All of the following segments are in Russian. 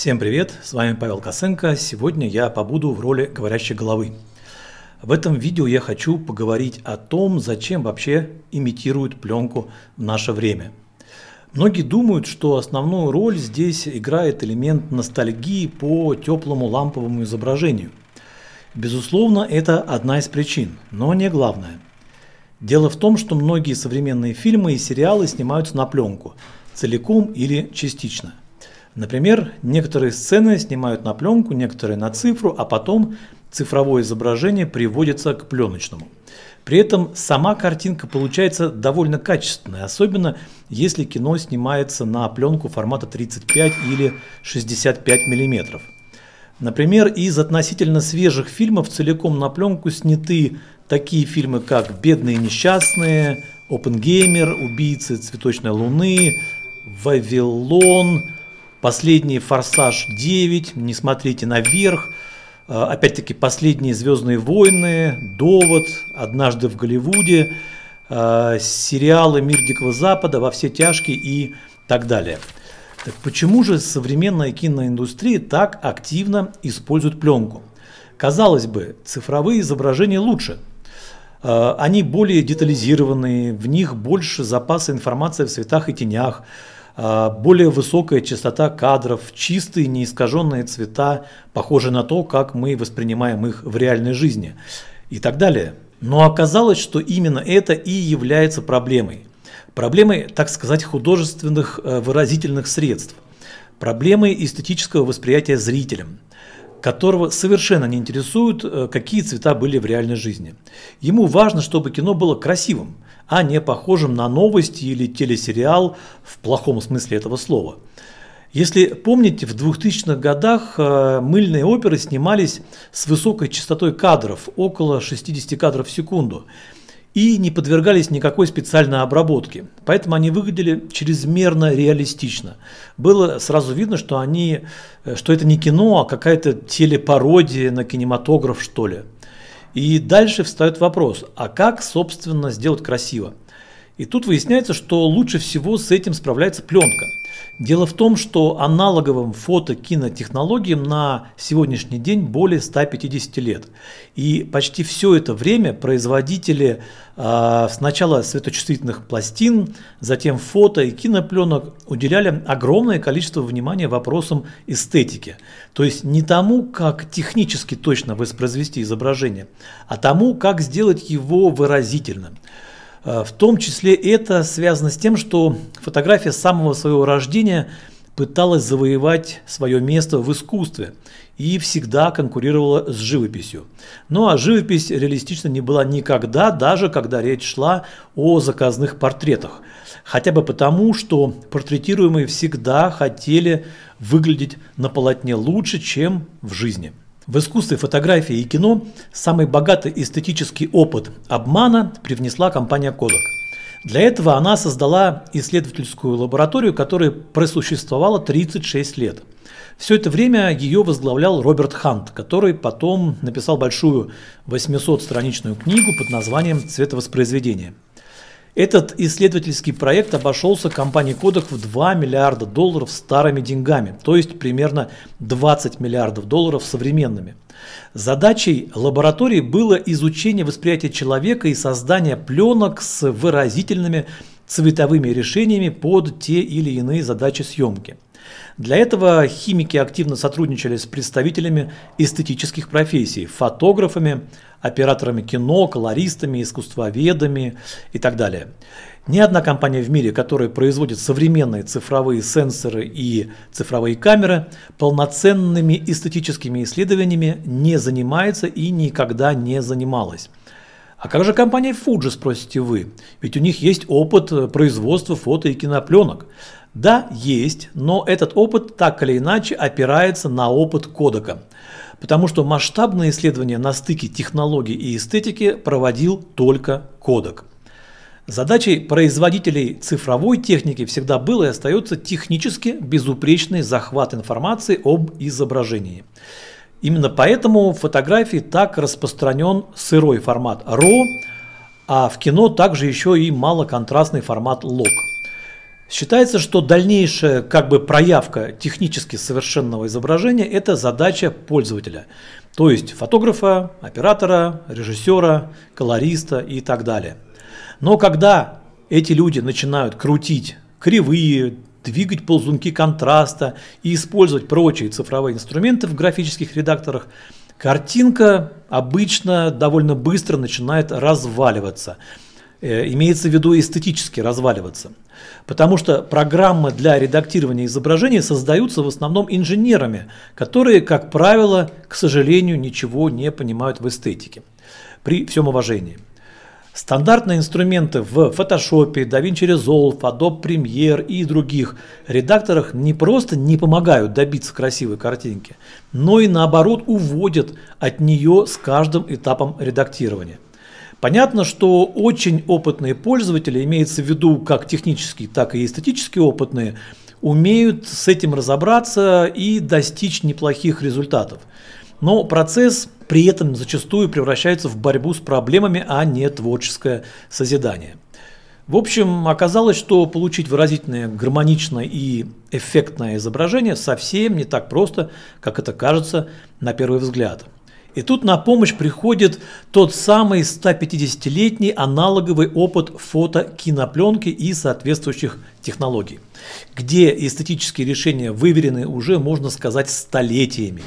Всем привет, с вами Павел Косенко. Сегодня я побуду в роли говорящей головы. В этом видео я хочу поговорить о том, зачем вообще имитируют пленку в наше время. Многие думают, что основную роль здесь играет элемент ностальгии по теплому ламповому изображению. Безусловно, это одна из причин, но не главная. Дело в том, что многие современные фильмы и сериалы снимаются на пленку, целиком или частично. Например, некоторые сцены снимают на пленку, некоторые на цифру, а потом цифровое изображение приводится к пленочному. При этом сама картинка получается довольно качественная, особенно если кино снимается на пленку формата 35 или 65 мм. Например, из относительно свежих фильмов целиком на пленку сняты такие фильмы, как «Бедные несчастные», «Опенгеймер», «Убийцы цветочной луны», «Вавилон», Последний «Форсаж 9», не смотрите наверх. Э, опять-таки, последние «Звездные войны», «Довод», «Однажды в Голливуде», э, сериалы «Мир Дикого Запада», «Во все тяжкие» и так далее. Так почему же современная киноиндустрия так активно использует пленку? Казалось бы, цифровые изображения лучше. Э, они более детализированные, в них больше запаса информации в светах и тенях, а, более высокая частота кадров, чистые неискаженные цвета, похожие на то, как мы воспринимаем их в реальной жизни и так далее. Но оказалось, что именно это и является проблемой. Проблемой, так сказать, художественных э, выразительных средств. Проблемой эстетического восприятия зрителем которого совершенно не интересуют, э, какие цвета были в реальной жизни. Ему важно, чтобы кино было красивым, а не похожим на новости или телесериал в плохом смысле этого слова. Если помните, в 2000-х годах э, мыльные оперы снимались с высокой частотой кадров, около 60 кадров в секунду – и не подвергались никакой специальной обработке. Поэтому они выглядели чрезмерно реалистично. Было сразу видно, что, они, э, что это не кино, а какая-то телепародия на кинематограф, что ли. И дальше встает вопрос, а как, собственно, сделать красиво? И тут выясняется, что лучше всего с этим справляется пленка – Дело в том, что аналоговым фото-кинотехнологиям на сегодняшний день более 150 лет. И почти все это время производители э, сначала светочувствительных пластин, затем фото и кинопленок уделяли огромное количество внимания вопросам эстетики. То есть не тому, как технически точно воспроизвести изображение, а тому, как сделать его выразительным. Э, в том числе это связано с тем, что фотография с самого своего рождения пыталась завоевать свое место в искусстве и всегда конкурировала с живописью. Ну а живопись реалистично не была никогда, даже когда речь шла о заказных портретах. Хотя бы потому, что портретируемые всегда хотели выглядеть на полотне лучше, чем в жизни. В искусстве фотографии и кино самый богатый эстетический опыт обмана привнесла компания Kodak. Для этого она создала исследовательскую лабораторию, которая просуществовала 36 лет. Все это время ее возглавлял Роберт Хант, который потом написал большую 800-страничную книгу под названием «Цветовоспроизведение». Этот исследовательский проект обошелся компании Kodak в 2 миллиарда долларов старыми деньгами, то есть примерно 20 миллиардов долларов современными. Задачей лаборатории было изучение восприятия человека и создание пленок с выразительными цветовыми решениями под те или иные задачи съемки. Для этого химики активно сотрудничали с представителями эстетических профессий, фотографами, операторами кино, колористами, искусствоведами и так далее. Ни одна компания в мире, которая производит современные цифровые сенсоры и цифровые камеры, полноценными эстетическими исследованиями не занимается и никогда не занималась. А как же компания Fuji, спросите вы? Ведь у них есть опыт э, производства фото и кинопленок. Да, есть, но этот опыт так или иначе опирается на опыт кодека. Потому что масштабное исследование на стыке технологий и эстетики проводил только кодек. Задачей производителей цифровой техники всегда было и остается технически безупречный захват информации об изображении. Именно поэтому в фотографии так распространен сырой формат RAW, а в кино также еще и малоконтрастный формат LOG. Считается, что дальнейшая как бы проявка технически совершенного изображения – это задача пользователя, то есть фотографа, оператора, режиссера, колориста и так далее. Но когда эти люди начинают крутить кривые, двигать ползунки контраста и использовать прочие цифровые инструменты в графических редакторах, картинка обычно довольно быстро начинает разваливаться. Э, имеется в виду эстетически разваливаться. Потому что программы для редактирования изображений создаются в основном инженерами, которые, как правило, к сожалению, ничего не понимают в эстетике. При всем уважении. Стандартные инструменты в Photoshop, DaVinci Resolve, Adobe Premiere и других редакторах не просто не помогают добиться красивой картинки, но и наоборот уводят от нее с каждым этапом редактирования. Понятно, что очень опытные пользователи, имеется в виду как технически, так и эстетически опытные, умеют с этим разобраться и достичь неплохих результатов. Но процесс при этом зачастую превращается в борьбу с проблемами, а не творческое созидание. В общем, оказалось, что получить выразительное, гармоничное и эффектное изображение совсем не так просто, как это кажется на первый взгляд. И тут на помощь приходит тот самый 150-летний аналоговый опыт фотокинопленки и соответствующих технологий, где эстетические решения выверены уже, можно сказать, столетиями.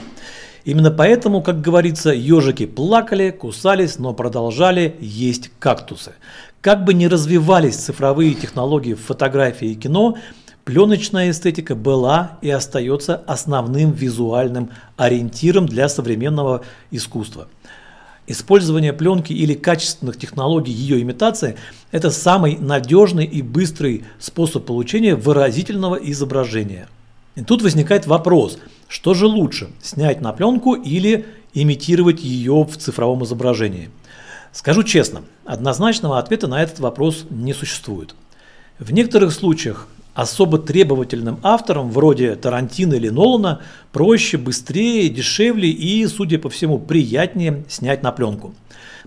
Именно поэтому, как говорится, ежики плакали, кусались, но продолжали есть кактусы. Как бы ни развивались цифровые технологии в фотографии и кино, Пленочная эстетика была и остается основным визуальным ориентиром для современного искусства. Использование пленки или качественных технологий ее имитации – это самый надежный и быстрый способ получения выразительного изображения. И тут возникает вопрос – что же лучше, снять на пленку или имитировать ее в цифровом изображении? Скажу честно, однозначного ответа на этот вопрос не существует. В некоторых случаях особо требовательным авторам, вроде Тарантино или Нолана, проще, быстрее, дешевле и, судя по всему, приятнее снять на пленку.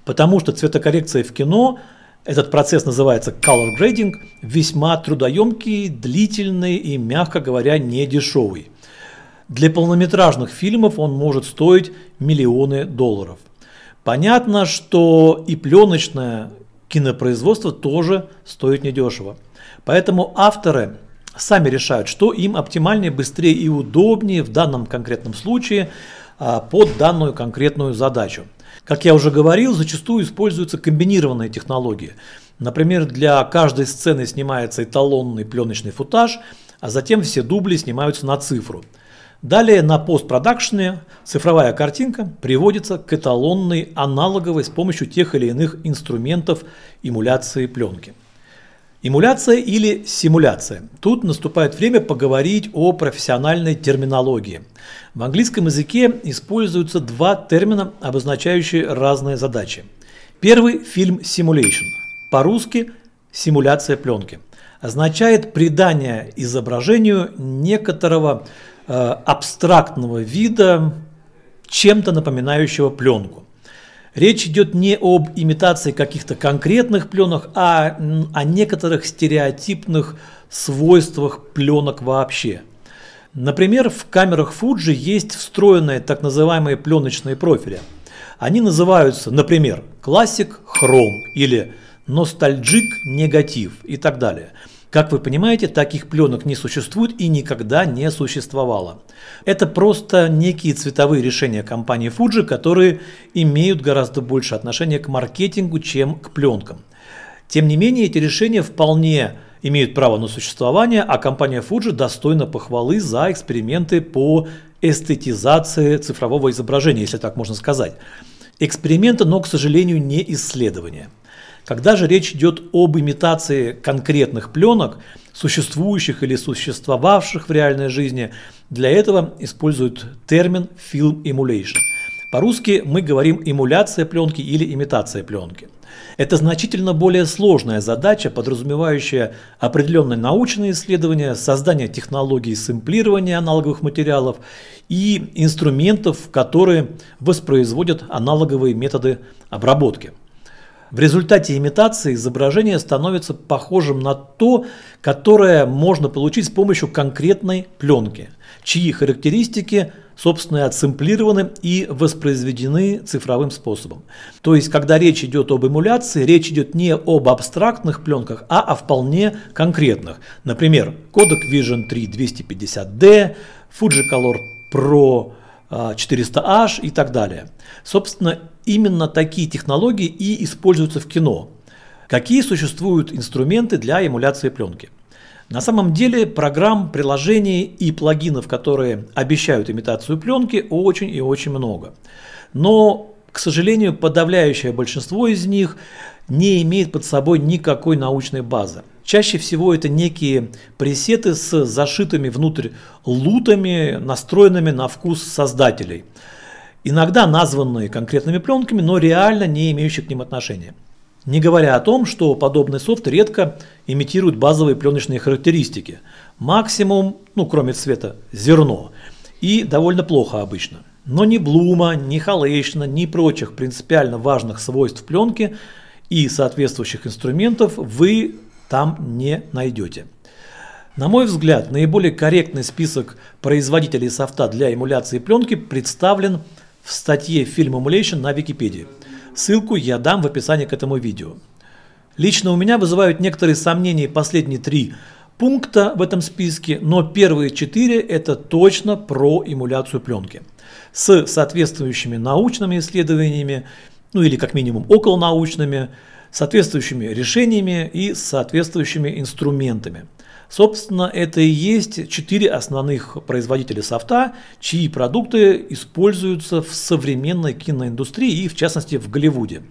Потому что цветокоррекция в кино, этот процесс называется color grading, весьма трудоемкий, длительный и, мягко говоря, недешевый. Для полнометражных фильмов он может стоить миллионы долларов. Понятно, что и пленочное кинопроизводство тоже стоит недешево. Поэтому авторы сами решают, что им оптимальнее, быстрее и удобнее в данном конкретном случае а, под данную конкретную задачу. Как я уже говорил, зачастую используются комбинированные технологии. Например, для каждой сцены снимается эталонный пленочный футаж, а затем все дубли снимаются на цифру – Далее на постпродакшене цифровая картинка приводится к эталонной аналоговой с помощью тех или иных инструментов эмуляции пленки. Эмуляция или симуляция. Тут наступает время поговорить о профессиональной терминологии. В английском языке используются два термина, обозначающие разные задачи. Первый – фильм simulation, по-русски – симуляция пленки. Означает придание изображению некоторого Э, абстрактного вида, чем-то напоминающего пленку. Речь идет не об имитации каких-то конкретных пленок, а о некоторых стереотипных свойствах пленок вообще. Например, в камерах Fuji есть встроенные так называемые пленочные профили. Они называются, например, классик хром или ностальджик негатив и так далее – как вы понимаете, таких пленок не существует и никогда не существовало. Это просто некие цветовые решения компании Fuji, которые имеют гораздо больше отношения к маркетингу, чем к пленкам. Тем не менее, эти решения вполне имеют право на существование, а компания Fuji достойна похвалы за эксперименты по эстетизации цифрового изображения, если так можно сказать. Эксперименты, но, к сожалению, не исследования. Когда же речь идет об имитации конкретных пленок, существующих или существовавших в реальной жизни, для этого используют термин «film emulation». По-русски мы говорим эмуляция пленки или имитация пленки. Это значительно более сложная задача, подразумевающая определенные научные исследования, создание технологий сэмплирования аналоговых материалов и инструментов, которые воспроизводят аналоговые методы обработки. В результате имитации изображение становится похожим на то, которое можно получить с помощью конкретной пленки, чьи характеристики собственно, отсэмплированы и воспроизведены цифровым способом. То есть, когда речь идет об эмуляции, речь идет не об абстрактных пленках, а о вполне конкретных. Например, Kodak Vision 3 250D, Fuji Color Pro 400H а, и так далее. Собственно, Именно такие технологии и используются в кино. Какие существуют инструменты для эмуляции пленки? На самом деле программ, приложений и плагинов, которые обещают имитацию пленки, очень и очень много. Но, к сожалению, подавляющее большинство из них не имеет под собой никакой научной базы. Чаще всего это некие пресеты с зашитыми внутрь лутами, настроенными на вкус создателей – иногда названные конкретными пленками, но реально не имеющие к ним отношения. Не говоря о том, что подобный софт редко имитирует базовые пленочные характеристики. Максимум, ну кроме цвета, зерно. И довольно плохо обычно. Но ни Блума, ни Халейшна, ни прочих принципиально важных свойств пленки и соответствующих инструментов вы там не найдете. На мой взгляд, наиболее корректный список производителей софта для эмуляции пленки представлен в статье фильм Emulation» на Википедии. Ссылку я дам в описании к этому видео. Лично у меня вызывают некоторые сомнения последние три пункта в этом списке, но первые четыре – это точно про эмуляцию пленки с соответствующими научными исследованиями, ну или как минимум околонаучными, соответствующими решениями и соответствующими инструментами – Собственно, это и есть четыре основных производителя софта, чьи продукты используются в современной киноиндустрии и, в частности, в Голливуде.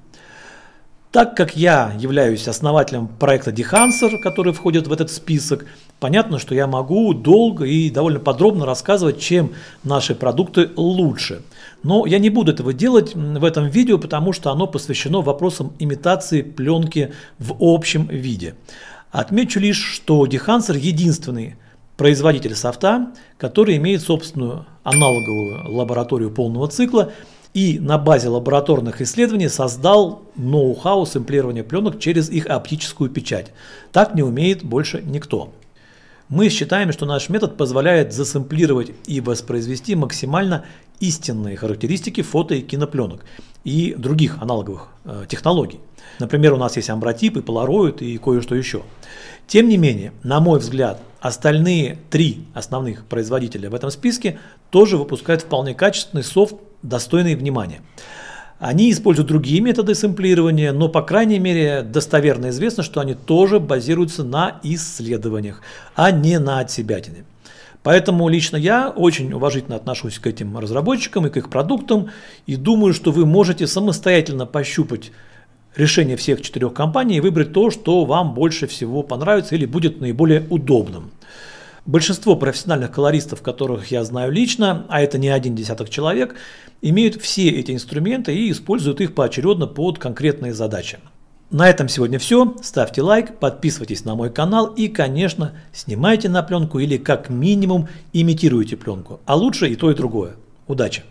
Так как я являюсь основателем проекта Dehancer, который входит в этот список, понятно, что я могу долго и довольно подробно рассказывать, чем наши продукты лучше. Но я не буду этого делать в этом видео, потому что оно посвящено вопросам имитации пленки в общем виде. Отмечу лишь, что Дехансер единственный производитель софта, который имеет собственную аналоговую лабораторию полного цикла и на базе лабораторных исследований создал ноу-хау сэмплирования пленок через их оптическую печать. Так не умеет больше никто. Мы считаем, что наш метод позволяет засэмплировать и воспроизвести максимально истинные характеристики фото и кинопленок и других аналоговых э, технологий. Например, у нас есть амбротип и полароид и кое-что еще. Тем не менее, на мой взгляд, остальные три основных производителя в этом списке тоже выпускают вполне качественный софт, достойный внимания. Они используют другие методы сэмплирования, но, по крайней мере, достоверно известно, что они тоже базируются на исследованиях, а не на отсебятине. Поэтому лично я очень уважительно отношусь к этим разработчикам и к их продуктам и думаю, что вы можете самостоятельно пощупать решение всех четырех компаний и выбрать то, что вам больше всего понравится или будет наиболее удобным. Большинство профессиональных колористов, которых я знаю лично, а это не один десяток человек, имеют все эти инструменты и используют их поочередно под конкретные задачи. На этом сегодня все. Ставьте лайк, подписывайтесь на мой канал и, конечно, снимайте на пленку или как минимум имитируйте пленку. А лучше и то, и другое. Удачи!